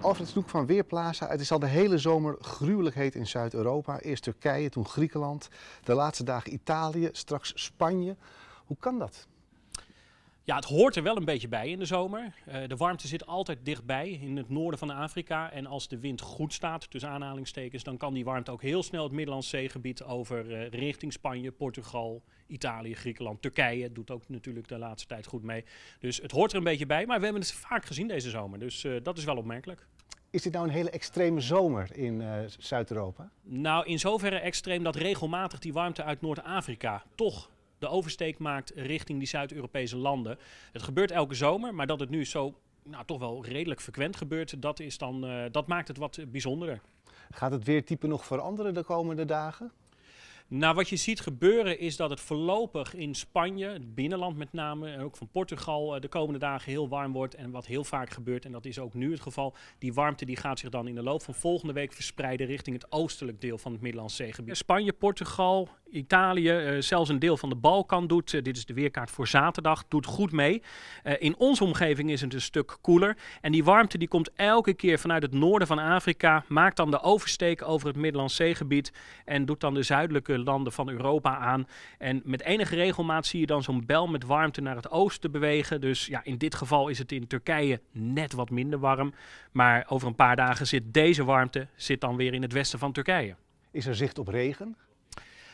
Alfred Snoek van Weerplaza. Het is al de hele zomer gruwelijk heet in Zuid-Europa. Eerst Turkije, toen Griekenland, de laatste dagen Italië, straks Spanje. Hoe kan dat? Ja, het hoort er wel een beetje bij in de zomer. Eh, de warmte zit altijd dichtbij in het noorden van Afrika. En als de wind goed staat, tussen aanhalingstekens, dan kan die warmte ook heel snel het Middellandse zeegebied over eh, richting Spanje, Portugal, Italië, Griekenland, Turkije. Doet ook natuurlijk de laatste tijd goed mee. Dus het hoort er een beetje bij. Maar we hebben het vaak gezien deze zomer. Dus eh, dat is wel opmerkelijk. Is dit nou een hele extreme zomer in Zuid-Europa? Nou, in zoverre extreem dat regelmatig die warmte uit Noord-Afrika toch de oversteek maakt richting die Zuid-Europese landen. Het gebeurt elke zomer, maar dat het nu zo nou, toch wel redelijk frequent gebeurt, dat, is dan, eh, dat maakt het wat bijzonderder. Gaat het weertype nog veranderen de komende dagen? Nou, wat je ziet gebeuren is dat het voorlopig in Spanje, het binnenland met name, en ook van Portugal, eh, de komende dagen heel warm wordt. En wat heel vaak gebeurt, en dat is ook nu het geval, die warmte die gaat zich dan in de loop van volgende week verspreiden richting het oostelijk deel van het Middellandse Zeegebied. Spanje, Portugal, Italië, eh, zelfs een deel van de Balkan doet, eh, dit is de weerkaart voor zaterdag, doet goed mee. in onze omgeving is het een stuk koeler. En die warmte die komt elke keer vanuit het noorden van Afrika, maakt dan de oversteek over het Middellandse Zeegebied en doet dan de zuidelijke landen van Europa aan. En met enige regelmaat zie je dan zo'n bel met warmte naar het oosten bewegen. Dus ja, in dit geval is het in Turkije net wat minder warm. Maar over een paar dagen zit deze warmte zit dan weer in het westen van Turkije. Is er zicht op regen?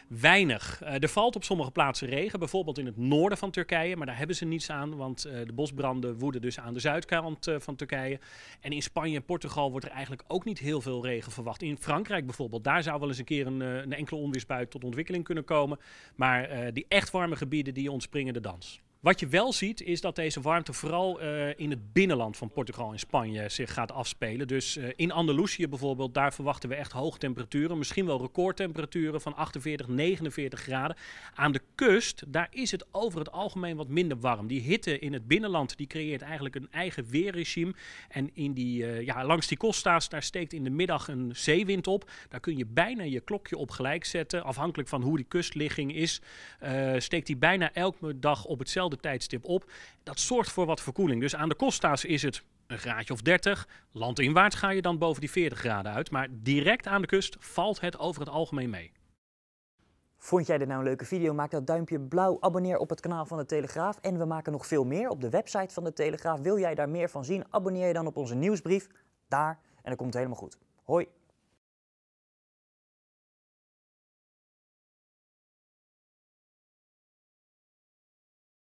weinig. Eh, er valt op sommige plaatsen regen, bijvoorbeeld in het noorden van Turkije. Maar daar hebben ze niets aan, want eh, de bosbranden woeden dus aan de zuidkant eh, van Turkije. En in Spanje en Portugal wordt er eigenlijk ook niet heel veel regen verwacht. In Frankrijk bijvoorbeeld, daar zou wel eens een keer een, een enkele onweersbui tot ontwikkeling kunnen komen. Maar die echt warme gebieden, die ontspringen de dans. Wat je wel ziet is dat deze warmte vooral eh, in het binnenland van Portugal en Spanje zich gaat afspelen. Dus eh, in Andalusië bijvoorbeeld, daar verwachten we echt hoge temperaturen. Misschien wel recordtemperaturen van 48, 49 graden. Aan de kust, daar is het over het algemeen wat minder warm. Die hitte in het binnenland, die creëert eigenlijk een eigen weerregime. En in die, eh, ja, langs die costa's, daar steekt in de middag een zeewind op. Daar kun je bijna je klokje op gelijk zetten. Afhankelijk van hoe die kustligging is, steekt die bijna elke dag op hetzelfde bepaalde tijdstip op. Dat zorgt voor wat verkoeling. Dus aan de Costa's is het een graadje of 30. Landinwaarts ga je dan boven die 40 graden uit. Maar direct aan de kust valt het over het algemeen mee. Vond jij dit nou een leuke video? Maak dat duimpje blauw, abonneer op het kanaal van de Telegraaf en we maken nog veel meer op de website van de Telegraaf. Wil jij daar meer van zien? Abonneer je dan op onze nieuwsbrief daar en dat komt het helemaal goed. Hoi!